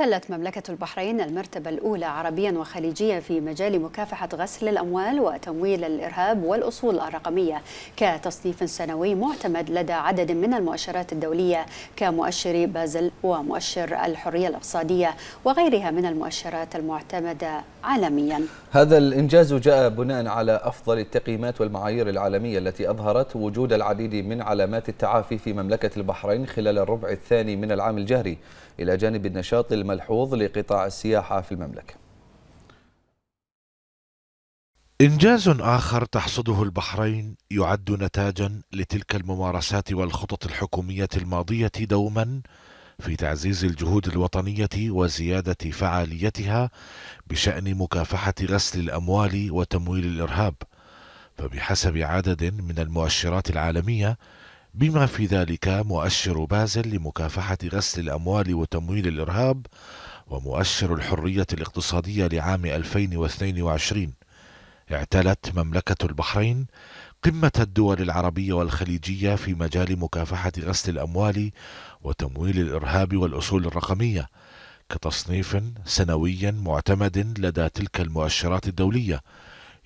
احتلت مملكة البحرين المرتبة الأولى عربيا وخليجيا في مجال مكافحة غسل الأموال وتمويل الإرهاب والأصول الرقمية كتصنيف سنوي معتمد لدى عدد من المؤشرات الدولية كمؤشر بازل ومؤشر الحرية الاقتصادية وغيرها من المؤشرات المعتمدة عالميا هذا الإنجاز جاء بناء على أفضل التقييمات والمعايير العالمية التي أظهرت وجود العديد من علامات التعافي في مملكة البحرين خلال الربع الثاني من العام الجاري إلى جانب النشاط الملحوظ لقطاع السياحة في المملكة إنجاز آخر تحصده البحرين يعد نتاجا لتلك الممارسات والخطط الحكومية الماضية دوما في تعزيز الجهود الوطنية وزيادة فعاليتها بشأن مكافحة غسل الأموال وتمويل الإرهاب، فبحسب عدد من المؤشرات العالمية، بما في ذلك مؤشر بازل لمكافحة غسل الأموال وتمويل الإرهاب، ومؤشر الحرية الاقتصادية لعام 2022 اعتلت مملكة البحرين قمة الدول العربية والخليجية في مجال مكافحة غسل الأموال وتمويل الإرهاب والأصول الرقمية كتصنيف سنوي معتمد لدى تلك المؤشرات الدولية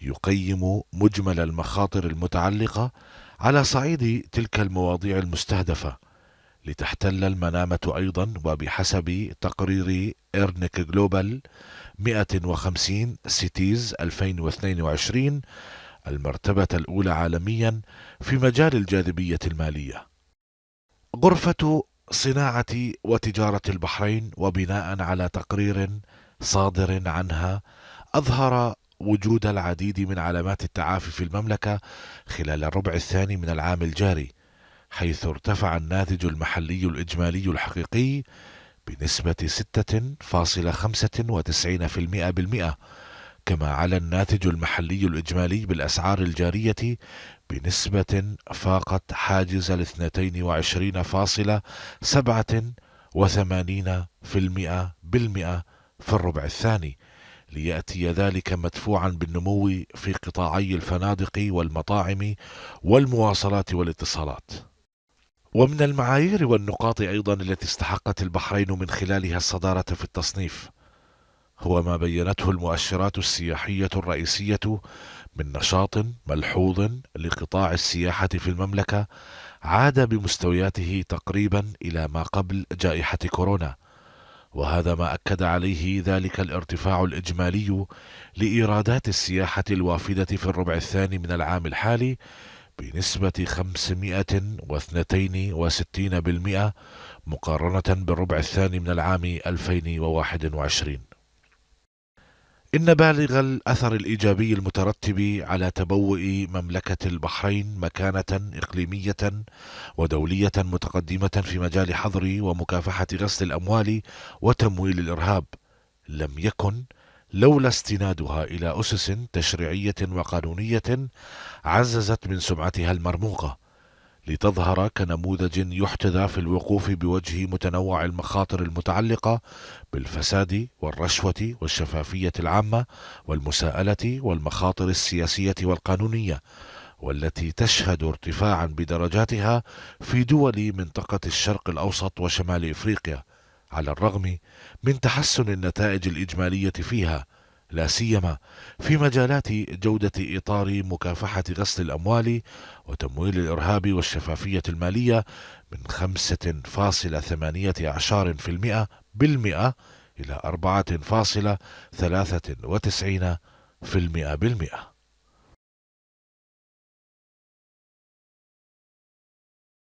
يقيم مجمل المخاطر المتعلقة على صعيد تلك المواضيع المستهدفة لتحتل المنامة أيضا وبحسب تقرير إرنك جلوبال 150 سيتيز 2022 المرتبة الأولى عالميا في مجال الجاذبية المالية غرفة صناعة وتجارة البحرين وبناء على تقرير صادر عنها أظهر وجود العديد من علامات التعافي في المملكة خلال الربع الثاني من العام الجاري حيث ارتفع الناتج المحلي الإجمالي الحقيقي بنسبة 6.95% بالمئة كما علا الناتج المحلي الإجمالي بالأسعار الجارية بنسبة فاقت حاجز الاثنتين وعشرين فاصلة سبعة وثمانين في المئة بالمئة في الربع الثاني ليأتي ذلك مدفوعا بالنمو في قطاعي الفنادق والمطاعم والمواصلات والاتصالات ومن المعايير والنقاط أيضا التي استحقت البحرين من خلالها الصدارة في التصنيف هو ما بينته المؤشرات السياحية الرئيسية من نشاط ملحوظ لقطاع السياحة في المملكة عاد بمستوياته تقريبا إلى ما قبل جائحة كورونا وهذا ما أكد عليه ذلك الارتفاع الإجمالي لإيرادات السياحة الوافدة في الربع الثاني من العام الحالي بنسبة 562% مقارنة بالربع الثاني من العام 2021 إن بالغ الأثر الإيجابي المترتب على تبوء مملكة البحرين مكانة إقليمية ودولية متقدمة في مجال حظر ومكافحة غسل الأموال وتمويل الإرهاب لم يكن لولا استنادها إلى أسس تشريعية وقانونية عززت من سمعتها المرموقة لتظهر كنموذج يحتذى في الوقوف بوجه متنوع المخاطر المتعلقة بالفساد والرشوة والشفافية العامة والمساءلة والمخاطر السياسية والقانونية والتي تشهد ارتفاعا بدرجاتها في دول منطقة الشرق الأوسط وشمال إفريقيا على الرغم من تحسن النتائج الإجمالية فيها لا سيما في مجالات جودة إطار مكافحة غسل الأموال وتمويل الإرهاب والشفافية المالية من 5.18% بالمئة إلى 4.93% بالمئة